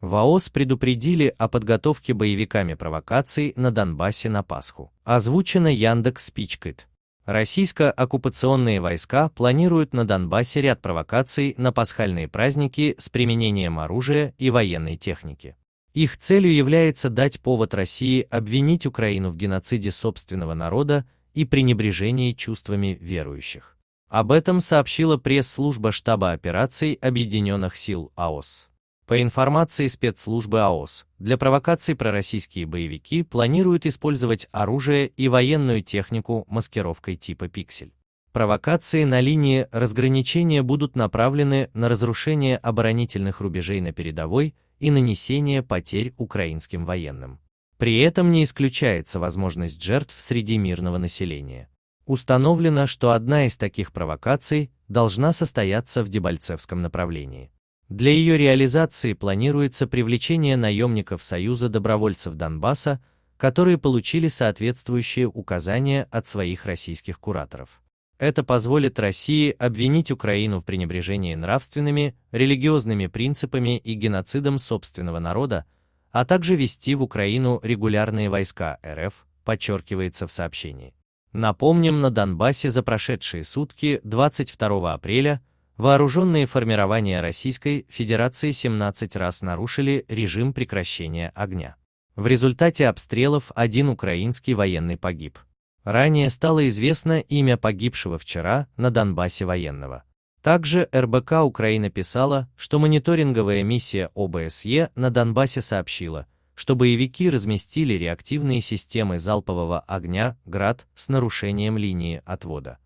ВАОС предупредили о подготовке боевиками провокаций на Донбассе на Пасху. Озвучено Яндекс Спичкит. Российско-оккупационные войска планируют на Донбассе ряд провокаций на пасхальные праздники с применением оружия и военной техники. Их целью является дать повод России обвинить Украину в геноциде собственного народа и пренебрежении чувствами верующих. Об этом сообщила пресс-служба штаба операций Объединенных сил АОС. По информации спецслужбы АОС, для провокаций пророссийские боевики планируют использовать оружие и военную технику маскировкой типа «Пиксель». Провокации на линии разграничения будут направлены на разрушение оборонительных рубежей на передовой и нанесение потерь украинским военным. При этом не исключается возможность жертв среди мирного населения. Установлено, что одна из таких провокаций должна состояться в Дебальцевском направлении. Для ее реализации планируется привлечение наемников Союза добровольцев Донбасса, которые получили соответствующие указания от своих российских кураторов. Это позволит России обвинить Украину в пренебрежении нравственными, религиозными принципами и геноцидом собственного народа, а также вести в Украину регулярные войска РФ, подчеркивается в сообщении. Напомним, на Донбассе за прошедшие сутки 22 апреля Вооруженные формирования Российской Федерации 17 раз нарушили режим прекращения огня. В результате обстрелов один украинский военный погиб. Ранее стало известно имя погибшего вчера на Донбассе военного. Также РБК Украина писала, что мониторинговая миссия ОБСЕ на Донбассе сообщила, что боевики разместили реактивные системы залпового огня «Град» с нарушением линии отвода.